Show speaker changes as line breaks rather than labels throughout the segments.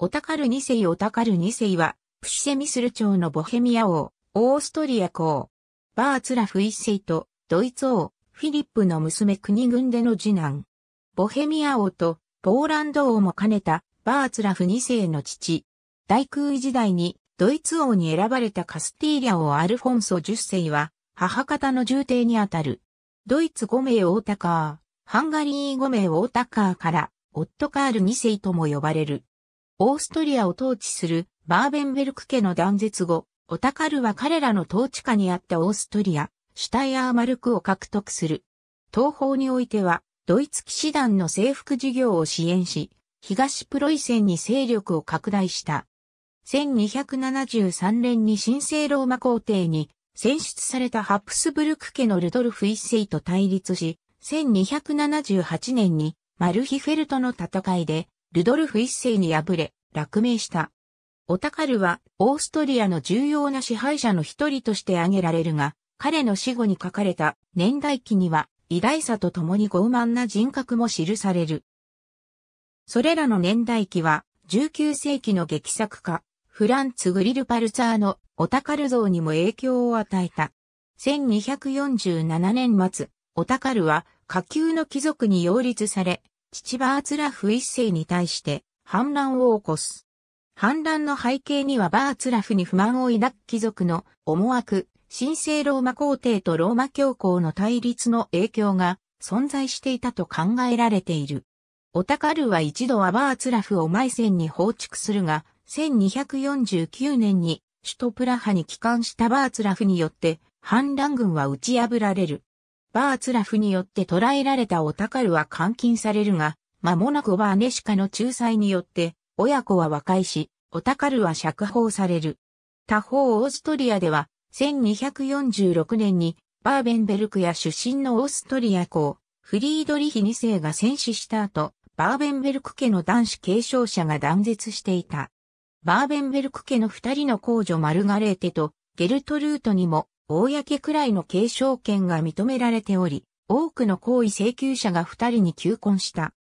オタカル2世オタカル2世は、プシセミスル朝のボヘミア王、オーストリア公、バーツラフ1世と、ドイツ王、フィリップの娘国軍での次男。ボヘミア王と、ポーランド王も兼ねた、バーツラフ2世の父。大空位時代に、ドイツ王に選ばれたカスティーリャ王アルフォンソ10世は、母方の重帝にあたる。ドイツ5名オータカー、ハンガリー5名オータカーから、オットカール2世とも呼ばれる。オーストリアを統治するバーベンベルク家の断絶後、オタカルは彼らの統治下にあったオーストリア、シュタイアーマルクを獲得する。東方においては、ドイツ騎士団の征服事業を支援し、東プロイセンに勢力を拡大した。1273年に神聖ローマ皇帝に選出されたハプスブルク家のルドルフ一世と対立し、1278年にマルヒフェルトの戦いでルドルフ一世に敗れ、落命した。オタカルは、オーストリアの重要な支配者の一人として挙げられるが、彼の死後に書かれた年代記には、偉大さと共に傲慢な人格も記される。それらの年代記は、19世紀の劇作家、フランツ・グリルパルツァーのオタカル像にも影響を与えた。1247年末、オタカルは下級の貴族に擁立され、父バーツラフ一世に対して反乱を起こす。反乱の背景にはバーツラフに不満を抱く貴族の思惑、神聖ローマ皇帝とローマ教皇の対立の影響が存在していたと考えられている。オタカルは一度はバーツラフを埋線に放逐するが、1249年に首都プラハに帰還したバーツラフによって反乱軍は打ち破られる。バーツラフによって捕らえられたオタカルは監禁されるが、間もなくバーネシカの仲裁によって、親子は和解し、オタカルは釈放される。他方オーストリアでは、1246年に、バーベンベルクや出身のオーストリア公、フリードリヒ2世が戦死した後、バーベンベルク家の男子継承者が断絶していた。バーベンベルク家の二人の公女マルガレーテとゲルトルートにも公くらいの継承権が認められており、多くの行為請求者が二人に求婚した。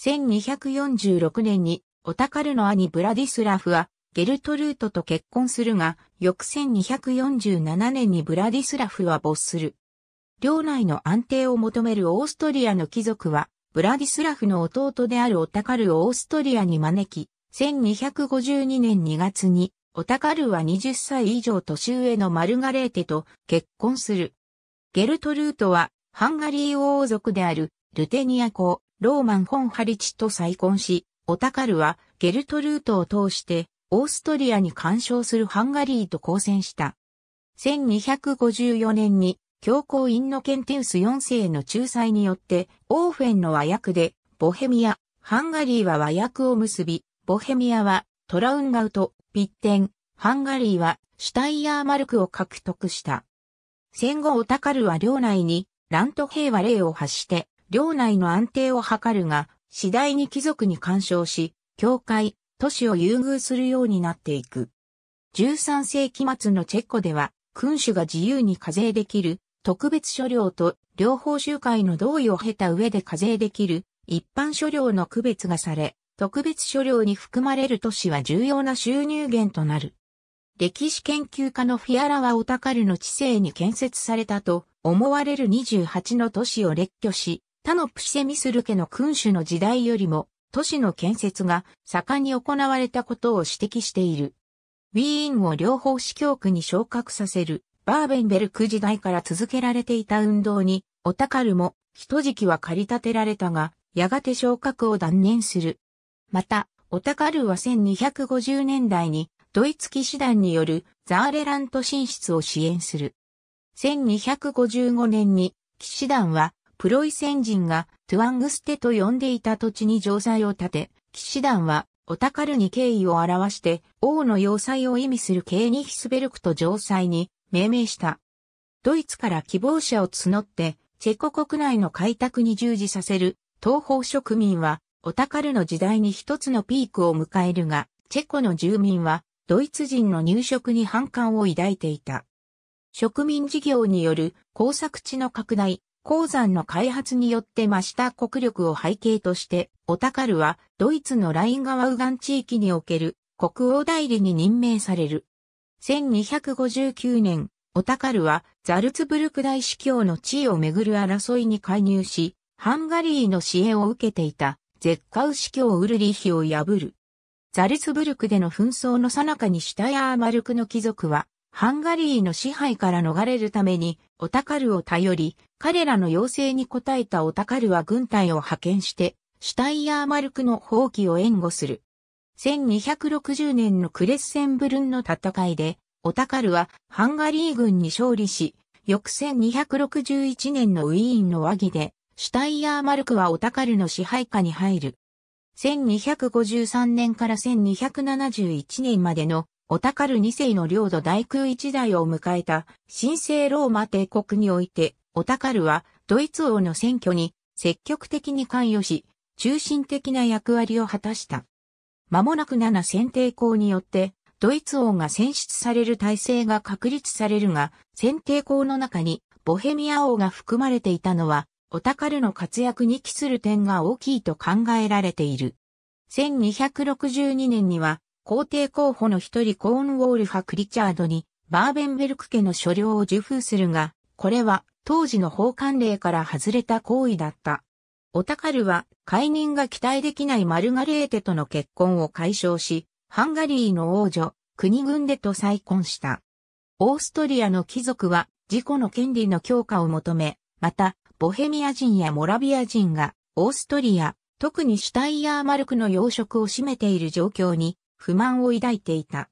1246年に、オタカルの兄ブラディスラフは、ゲルトルートと結婚するが、翌1247年にブラディスラフは没する。領内の安定を求めるオーストリアの貴族は、ブラディスラフの弟であるオタカルをオーストリアに招き、1252年2月にオタカルは20歳以上年上のマルガレーテと結婚する。ゲルトルートはハンガリー王族であるルテニア公ローマン・ホン・ハリチと再婚し、オタカルはゲルトルートを通してオーストリアに干渉するハンガリーと交戦した。1254年に教皇インノケンテウス4世の仲裁によってオーフェンの和訳でボヘミア、ハンガリーは和訳を結び、ボヘミアはトラウンガウト、ピッテン、ハンガリーはシュタイヤーマルクを獲得した。戦後オタカルは領内にラント兵は例を発して領内の安定を図るが、次第に貴族に干渉し、教会、都市を優遇するようになっていく。13世紀末のチェコでは、君主が自由に課税できる特別所領と両方集会の同意を経た上で課税できる一般所領の区別がされ、特別所領に含まれる都市は重要な収入源となる。歴史研究家のフィアラはオタカルの知性に建設されたと思われる28の都市を列挙し、他のプシェミスル家の君主の時代よりも都市の建設が盛んに行われたことを指摘している。ウィーンを両方司教区に昇格させるバーベンベルク時代から続けられていた運動に、オタカルも一時期は駆り立てられたが、やがて昇格を断念する。また、オタカルは1250年代にドイツ騎士団によるザーレラント進出を支援する。1255年に騎士団はプロイセン人がトゥアングステと呼んでいた土地に城塞を建て、騎士団はオタカルに敬意を表して王の要塞を意味するケーニヒスベルクと城塞に命名した。ドイツから希望者を募ってチェコ国内の開拓に従事させる東方植民はオタカルの時代に一つのピークを迎えるが、チェコの住民はドイツ人の入植に反感を抱いていた。植民事業による工作地の拡大、鉱山の開発によって増した国力を背景として、オタカルはドイツのライン川右岸地域における国王代理に任命される。1259年、オタカルはザルツブルク大司教の地位をめぐる争いに介入し、ハンガリーの支援を受けていたゼッカウ司教ウルリヒを破る。ザルツブルクでの紛争の最中にシュタヤーマルクの貴族は、ハンガリーの支配から逃れるために、オタカルを頼り、彼らの要請に応えたオタカルは軍隊を派遣して、シュタイヤーマルクの放棄を援護する。1260年のクレッセンブルンの戦いで、オタカルはハンガリー軍に勝利し、翌1261年のウィーンの和議で、シュタイヤーマルクはオタカルの支配下に入る。1253年から1271年までのオタカル2世の領土大空一代を迎えた神聖ローマ帝国においてオタカルはドイツ王の選挙に積極的に関与し、中心的な役割を果たした。間もなく7選定校によってドイツ王が選出される体制が確立されるが、選定校の中にボヘミア王が含まれていたのはおルの活躍に期する点が大きいと考えられている。1262年には、皇帝候補の一人コーンウォールクリチャードに、バーベンベルク家の所領を受封するが、これは当時の法官令から外れた行為だった。オタカルは解任が期待できないマルガレーテとの結婚を解消し、ハンガリーの王女、国軍でと再婚した。オーストリアの貴族は自己の権利の強化を求め、またボヘミア人やモラビア人が、オーストリア、特にシュタイヤーマルクの養殖を占めている状況に不満を抱いていた。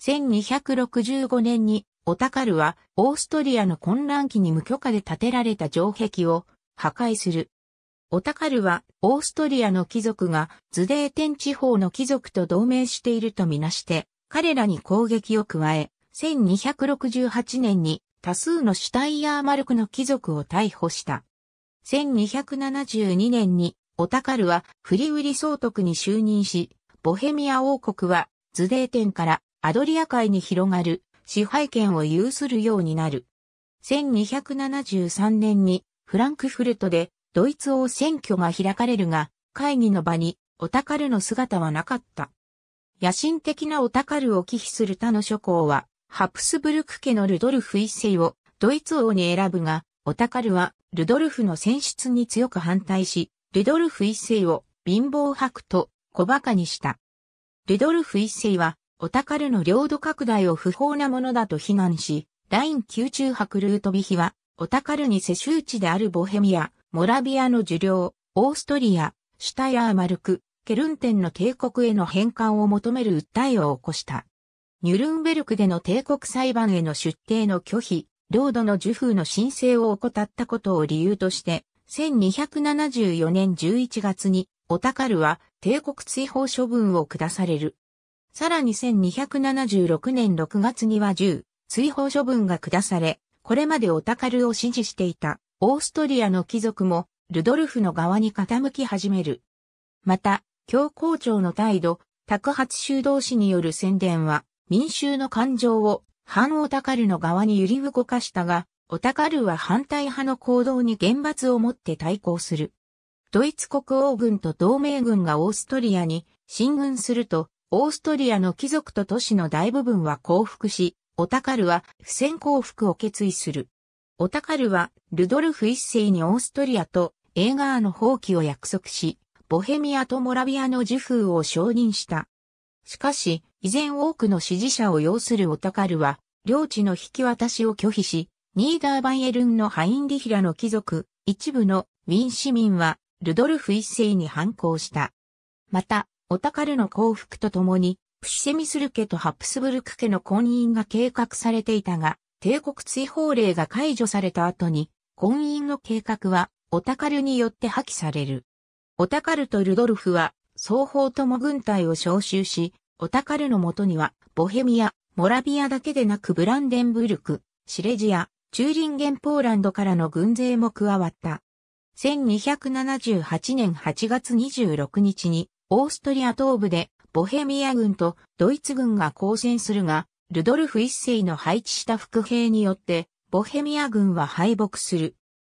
1265年にオタカルはオーストリアの混乱期に無許可で建てられた城壁を破壊する。オタカルはオーストリアの貴族がズデーテン地方の貴族と同盟しているとみなして彼らに攻撃を加え1268年に多数のシュタイヤーマルクの貴族を逮捕した。1272年にオタカルはフリウリ総督に就任し、ボヘミア王国はズデーテンからアドリア海に広がる支配権を有するようになる。1273年にフランクフルトでドイツ王選挙が開かれるが、会議の場にオタカルの姿はなかった。野心的なオタカルを忌避する他の諸侯はハプスブルク家のルドルフ一世をドイツ王に選ぶが、オタカルはルドルフの選出に強く反対し、ルドルフ一世を貧乏白と小馬鹿にした。ルドルフ一世はオタカルの領土拡大を不法なものだと非難し、ライン宮中白ルートビヒはオタカルに世襲地であるボヘミア、モラビアの受領、オーストリア、シュタイアーマルク、ケルンテンの帝国への返還を求める訴えを起こした。ニュルンベルクでの帝国裁判への出廷の拒否、領土の受封の申請を怠ったことを理由として、1274年11月に、オタカルは帝国追放処分を下される。さらに1276年6月には10、追放処分が下され、これまでオタカルを支持していたオーストリアの貴族もルドルフの側に傾き始める。また、教皇庁の態度、宅発修道士による宣伝は、民衆の感情を反オタカルの側に揺り動かしたが、オタカルは反対派の行動に厳罰をもって対抗する。ドイツ国王軍と同盟軍がオーストリアに進軍すると、オーストリアの貴族と都市の大部分は降伏し、オタカルは不戦降伏を決意する。オタカルはルドルフ一世にオーストリアとエーガーの放棄を約束し、ボヘミアとモラビアの受封を承認した。しかし、以前多くの支持者を要するオタカルは、領地の引き渡しを拒否し、ニーダーバイエルンのハインリヒラの貴族、一部のウィン市民は、ルドルフ一世に反抗した。また、オタカルの降伏とともに、プシセミスル家とハプスブルク家の婚姻が計画されていたが、帝国追放令が解除された後に、婚姻の計画は、オタカルによって破棄される。オタカルとルドルフは、双方とも軍隊を招集し、オタカルのもとには、ボヘミア、モラビアだけでなくブランデンブルク、シレジア、チューリンゲンポーランドからの軍勢も加わった。1278年8月26日に、オーストリア東部で、ボヘミア軍とドイツ軍が交戦するが、ルドルフ一世の配置した副兵によって、ボヘミア軍は敗北する。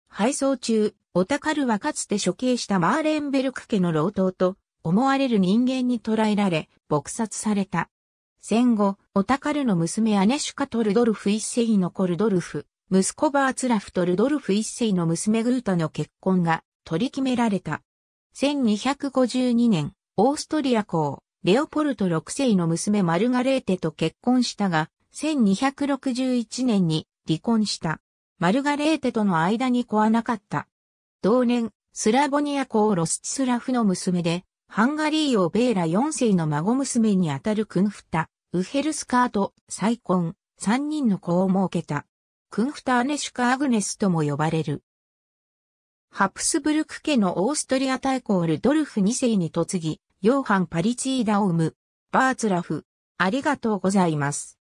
敗走中、オタカルはかつて処刑したマーレンベルク家の老頭と思われる人間に捕らえられ、撲殺された。戦後、オタカルの娘アネシュカ・トルドルフ一世のコルドルフ、息子バーツラフ・トルドルフ一世の娘グータの結婚が取り決められた。1252年、オーストリア公、レオポルト六世の娘マルガレーテと結婚したが、1261年に離婚した。マルガレーテとの間に子はなかった。同年、スラボニア公ロスチスラフの娘で、ハンガリー王ベーラ4世の孫娘にあたるクンフタ、ウヘルスカート、再婚、3人の子を設けた。クンフタ・アネシュカ・アグネスとも呼ばれる。ハプスブルク家のオーストリア大公ルドルフ2世に嫁ぎ、ヨーハン・パリチーダを生む。バーツラフ、ありがとうございます。